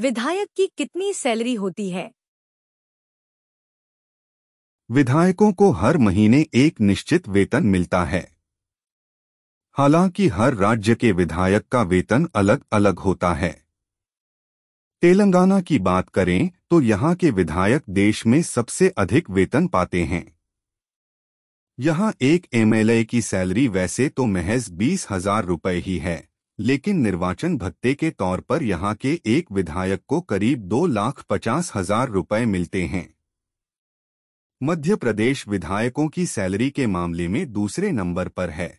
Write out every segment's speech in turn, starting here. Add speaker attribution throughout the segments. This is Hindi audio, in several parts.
Speaker 1: विधायक की कितनी सैलरी होती है
Speaker 2: विधायकों को हर महीने एक निश्चित वेतन मिलता है हालांकि हर राज्य के विधायक का वेतन अलग अलग होता है तेलंगाना की बात करें तो यहाँ के विधायक देश में सबसे अधिक वेतन पाते हैं यहाँ एक एमएलए की सैलरी वैसे तो महज बीस हजार रुपये ही है लेकिन निर्वाचन भत्ते के तौर पर यहां के एक विधायक को करीब दो लाख पचास हजार रुपये मिलते हैं मध्य प्रदेश विधायकों की सैलरी के मामले में दूसरे नंबर पर है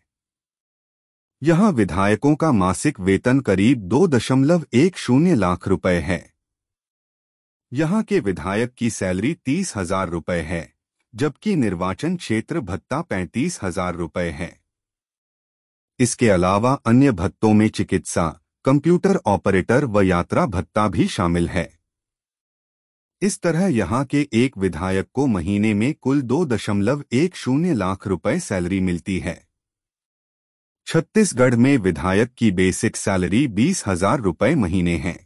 Speaker 2: यहां विधायकों का मासिक वेतन करीब दो दशमलव एक शून्य लाख रुपये है यहां के विधायक की सैलरी तीस हजार रुपये है जबकि निर्वाचन क्षेत्र भत्ता पैंतीस हजार रुपये है इसके अलावा अन्य भत्तों में चिकित्सा कंप्यूटर ऑपरेटर व यात्रा भत्ता भी शामिल है इस तरह यहाँ के एक विधायक को महीने में कुल दो दशमलव एक शून्य लाख रुपए सैलरी मिलती है छत्तीसगढ़ में विधायक की बेसिक सैलरी बीस हजार रुपये महीने है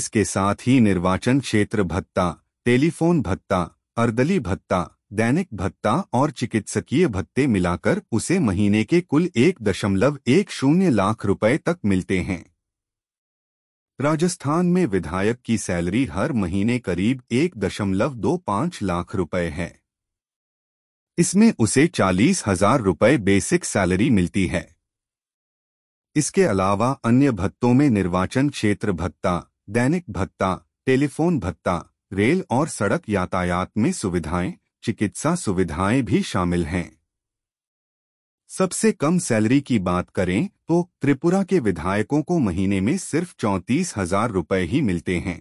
Speaker 2: इसके साथ ही निर्वाचन क्षेत्र भत्ता टेलीफोन भत्ता अर्दली भत्ता दैनिक भत्ता और चिकित्सकीय भत्ते मिलाकर उसे महीने के कुल एक दशमलव एक शून्य लाख रुपए तक मिलते हैं राजस्थान में विधायक की सैलरी हर महीने करीब एक दशमलव दो पांच लाख रुपए है इसमें उसे चालीस हजार रुपए बेसिक सैलरी मिलती है इसके अलावा अन्य भत्तों में निर्वाचन क्षेत्र भत्ता दैनिक भत्ता टेलीफोन भत्ता रेल और सड़क यातायात में सुविधाएं चिकित्सा सुविधाएं भी शामिल हैं सबसे कम सैलरी की बात करें तो त्रिपुरा के विधायकों को महीने में सिर्फ चौंतीस हजार रुपये ही मिलते हैं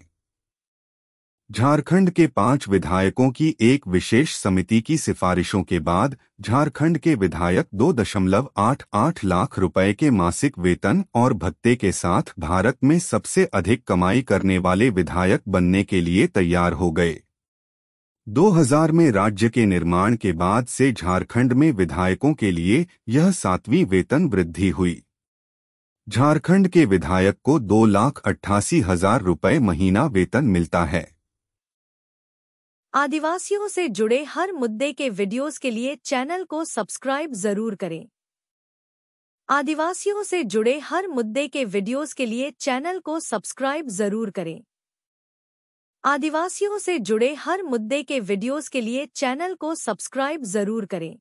Speaker 2: झारखंड के पांच विधायकों की एक विशेष समिति की सिफारिशों के बाद झारखंड के विधायक 2.88 लाख रुपए के मासिक वेतन और भत्ते के साथ भारत में सबसे अधिक कमाई करने वाले विधायक बनने के लिए तैयार हो गए 2000 में राज्य के निर्माण के बाद से झारखंड में विधायकों के लिए यह सातवीं वेतन वृद्धि हुई झारखंड के विधायक को दो लाख अट्ठासी हजार रुपये महीना वेतन मिलता है
Speaker 1: आदिवासियों से जुड़े हर मुद्दे के वीडियोस के लिए चैनल को सब्सक्राइब जरूर करें आदिवासियों से जुड़े हर मुद्दे के वीडियोस के लिए चैनल को सब्सक्राइब जरूर करें आदिवासियों से जुड़े हर मुद्दे के वीडियोस के लिए चैनल को सब्सक्राइब जरूर करें